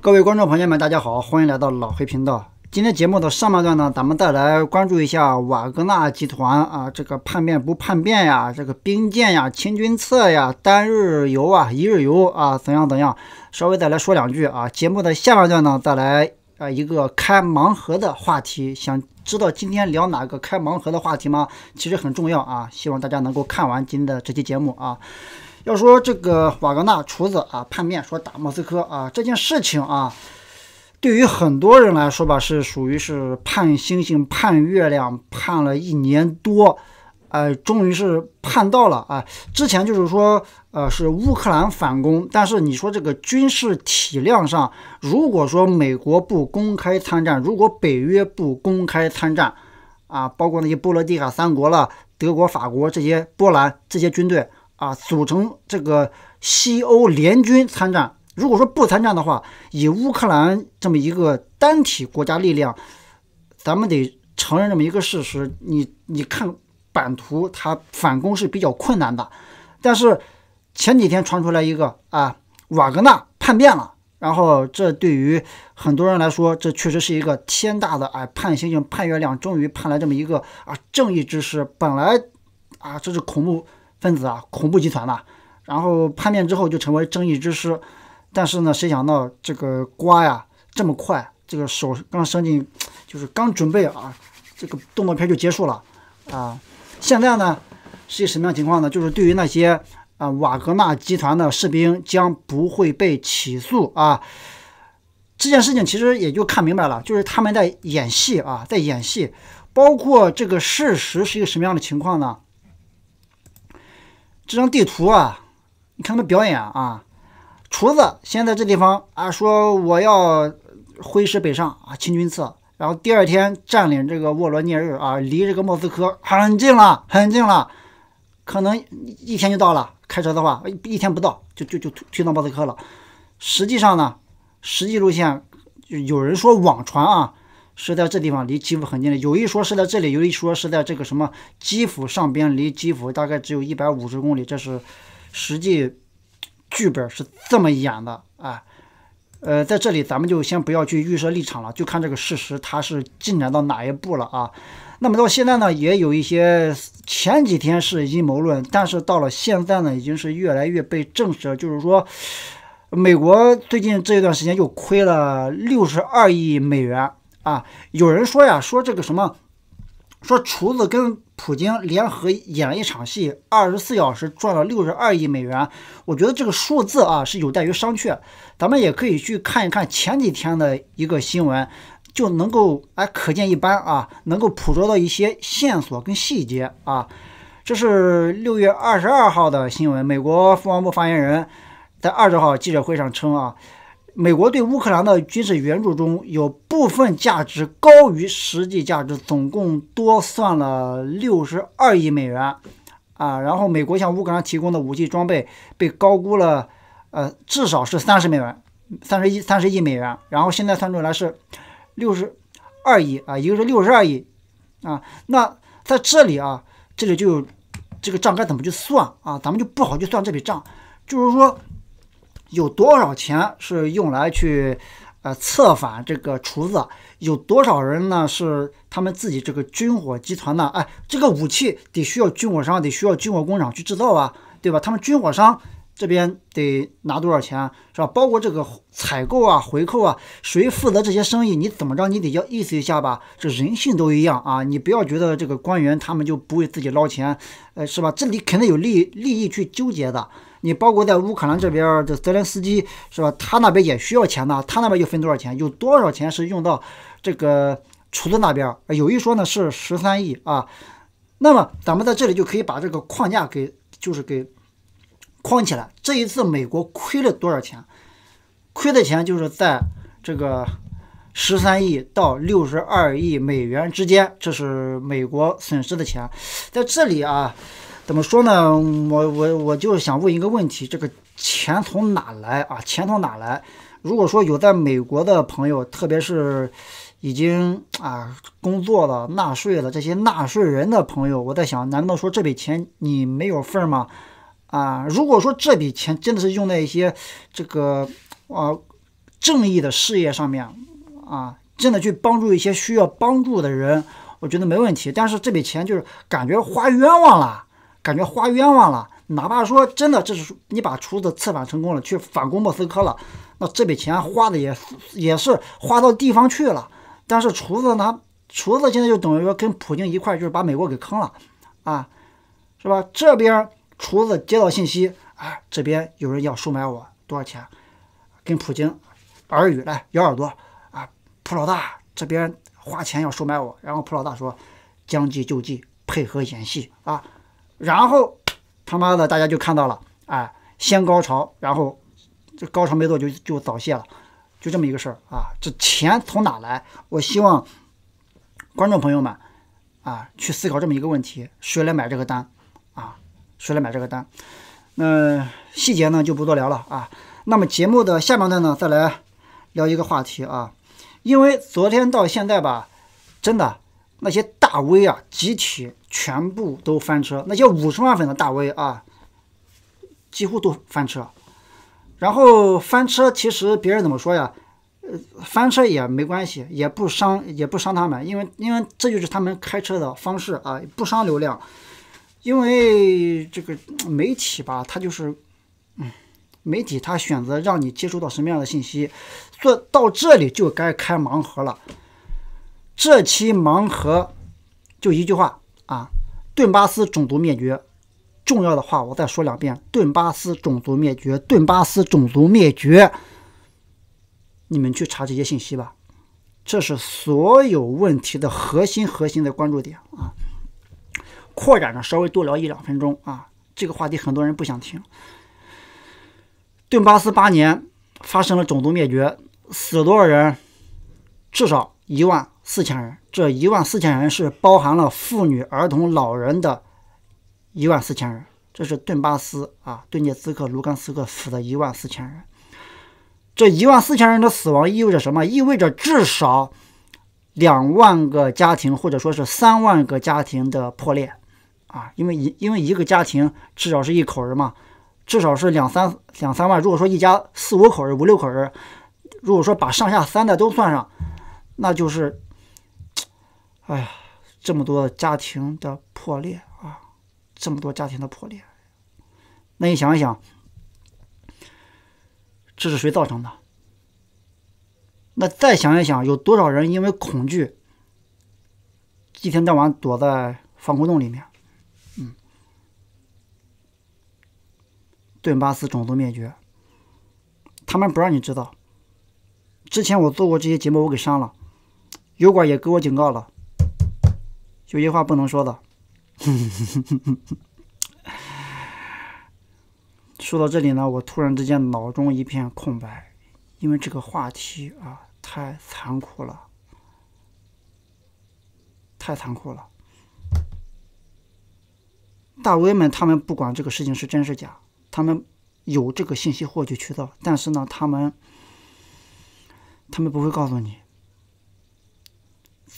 各位观众朋友们，大家好，欢迎来到老黑频道。今天节目的上半段呢，咱们再来关注一下瓦格纳集团啊，这个叛变不叛变呀？这个兵谏呀、清君侧呀、单日游啊、一日游啊，怎样怎样？稍微再来说两句啊。节目的下半段呢，再来啊一个开盲盒的话题。想知道今天聊哪个开盲盒的话题吗？其实很重要啊，希望大家能够看完今天的这期节目啊。要说这个瓦格纳厨子啊叛变说打莫斯科啊这件事情啊，对于很多人来说吧是属于是盼星星盼月亮盼了一年多，哎，终于是盼到了啊！之前就是说呃是乌克兰反攻，但是你说这个军事体量上，如果说美国不公开参战，如果北约不公开参战啊，包括那些波罗的海三国了，德国、法国这些波兰这些军队。啊，组成这个西欧联军参战。如果说不参战的话，以乌克兰这么一个单体国家力量，咱们得承认这么一个事实：你你看版图，它反攻是比较困难的。但是前几天传出来一个啊，瓦格纳叛变了。然后这对于很多人来说，这确实是一个天大的哎，盼星星盼月亮，终于盼来这么一个啊正义之师。本来啊，这是恐怖。分子啊，恐怖集团嘛，然后叛变之后就成为正义之师，但是呢，谁想到这个瓜呀这么快，这个手刚伸进，就是刚准备啊，这个动作片就结束了啊！现在呢，是什么样情况呢？就是对于那些啊瓦格纳集团的士兵将不会被起诉啊，这件事情其实也就看明白了，就是他们在演戏啊，在演戏，包括这个事实是一个什么样的情况呢？这张地图啊，你看个表演啊，厨子先在这地方啊说我要挥师北上啊，清军侧，然后第二天占领这个沃罗涅日啊，离这个莫斯科很近了，很近了，可能一天就到了，开车的话一天不到就就就推推到莫斯科了。实际上呢，实际路线就有人说网传啊。是在这地方离基辅很近的，有一说是在这里，有一说是在这个什么基辅上边，离基辅大概只有一百五十公里。这是实际剧本是这么演的啊。呃，在这里咱们就先不要去预设立场了，就看这个事实它是进展到哪一步了啊。那么到现在呢，也有一些前几天是阴谋论，但是到了现在呢，已经是越来越被证实了。就是说，美国最近这一段时间又亏了六十二亿美元。啊，有人说呀，说这个什么，说厨子跟普京联合演了一场戏，二十四小时赚了六十二亿美元。我觉得这个数字啊是有待于商榷。咱们也可以去看一看前几天的一个新闻，就能够哎可见一斑啊，能够捕捉到一些线索跟细节啊。这是六月二十二号的新闻，美国国防部发言人，在二十号记者会上称啊。美国对乌克兰的军事援助中有部分价值高于实际价值，总共多算了六十二亿美元，啊，然后美国向乌克兰提供的武器装备被高估了，呃，至少是三十美元，三十亿三十亿美元，然后现在算出来是六十二亿啊，一个是六十二亿啊，那在这里啊，这里就这个账该怎么去算啊？咱们就不好去算这笔账，就是说。有多少钱是用来去，呃，策反这个厨子？有多少人呢？是他们自己这个军火集团呢？哎，这个武器得需要军火商，得需要军火工厂去制造啊，对吧？他们军火商这边得拿多少钱，是吧？包括这个采购啊、回扣啊，谁负责这些生意？你怎么着？你得要意思一下吧？这人性都一样啊！你不要觉得这个官员他们就不会自己捞钱，呃，是吧？这里肯定有利利益去纠结的。你包括在乌克兰这边，这泽连斯基是吧？他那边也需要钱呐，他那边又分多少钱？有多少钱是用到这个厨子那边？有一说呢，是十三亿啊。那么咱们在这里就可以把这个框架给，就是给框起来。这一次美国亏了多少钱？亏的钱就是在这个十三亿到六十二亿美元之间，这是美国损失的钱。在这里啊。怎么说呢？我我我就是想问一个问题：这个钱从哪来啊？钱从哪来？如果说有在美国的朋友，特别是已经啊工作了、纳税了这些纳税人的朋友，我在想，难道说这笔钱你没有份吗？啊，如果说这笔钱真的是用在一些这个啊正义的事业上面啊，真的去帮助一些需要帮助的人，我觉得没问题。但是这笔钱就是感觉花冤枉了。感觉花冤枉了，哪怕说真的，这是你把厨子策反成功了，去反攻莫斯科了，那这笔钱花的也也是花到地方去了。但是厨子呢，厨子现在就等于说跟普京一块，就是把美国给坑了，啊，是吧？这边厨子接到信息，哎，这边有人要收买我，多少钱？跟普京耳语来，咬耳朵啊，普老大这边花钱要收买我，然后普老大说，将计就计，配合演戏啊。然后他妈的大家就看到了，哎，先高潮，然后这高潮没做就就早泄了，就这么一个事儿啊。这钱从哪来？我希望观众朋友们啊去思考这么一个问题：谁来买这个单啊？谁来买这个单？嗯，细节呢就不多聊了啊。那么节目的下半段呢，再来聊一个话题啊，因为昨天到现在吧，真的。那些大 V 啊，集体全部都翻车。那些五十万粉的大 V 啊，几乎都翻车。然后翻车，其实别人怎么说呀？呃，翻车也没关系，也不伤，也不伤他们，因为因为这就是他们开车的方式啊，不伤流量。因为这个媒体吧，它就是，嗯，媒体它选择让你接触到什么样的信息，做到这里就该开盲盒了。这期盲盒就一句话啊，顿巴斯种族灭绝。重要的话我再说两遍，顿巴斯种族灭绝，顿巴斯种族灭绝。你们去查这些信息吧，这是所有问题的核心核心的关注点啊。扩展呢，稍微多聊一两分钟啊。这个话题很多人不想听。顿巴斯八年发生了种族灭绝，死多少人？至少一万。四千人，这一万四千人是包含了妇女、儿童、老人的一万四千人。这是顿巴斯啊，顿涅茨克、卢甘斯克死的一万四千人。这一万四千人的死亡意味着什么？意味着至少两万个家庭，或者说是三万个家庭的破裂啊！因为一因为一个家庭至少是一口人嘛，至少是两三两三万。如果说一家四五口人、五六口人，如果说把上下三代都算上，那就是。哎呀，这么多家庭的破裂啊！这么多家庭的破裂，那你想一想，这是谁造成的？那再想一想，有多少人因为恐惧，一天到晚躲在防空洞里面？嗯，顿巴斯种族灭绝，他们不让你知道。之前我做过这些节目，我给删了，油管也给我警告了。有些话不能说的。说到这里呢，我突然之间脑中一片空白，因为这个话题啊太残酷了，太残酷了。大 V 们他们不管这个事情是真是假，他们有这个信息获取渠道，但是呢，他们他们不会告诉你。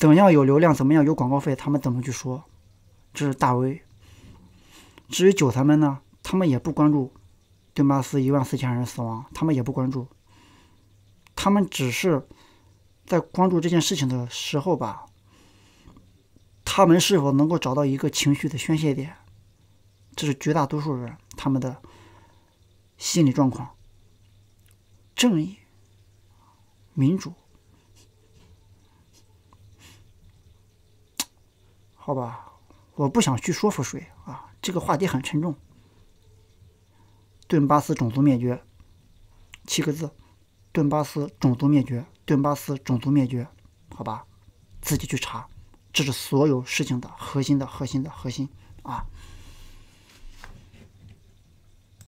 怎样有流量？怎么样有广告费？他们怎么去说？这是大 V。至于韭菜们呢？他们也不关注。顿巴斯一万四千人死亡，他们也不关注。他们只是在关注这件事情的时候吧。他们是否能够找到一个情绪的宣泄点？这是绝大多数人他们的心理状况。正义、民主。好吧，我不想去说服谁啊。这个话题很沉重。顿巴斯种族灭绝，七个字。顿巴斯种族灭绝，顿巴斯种族灭绝。好吧，自己去查，这是所有事情的核心的核心的核心啊。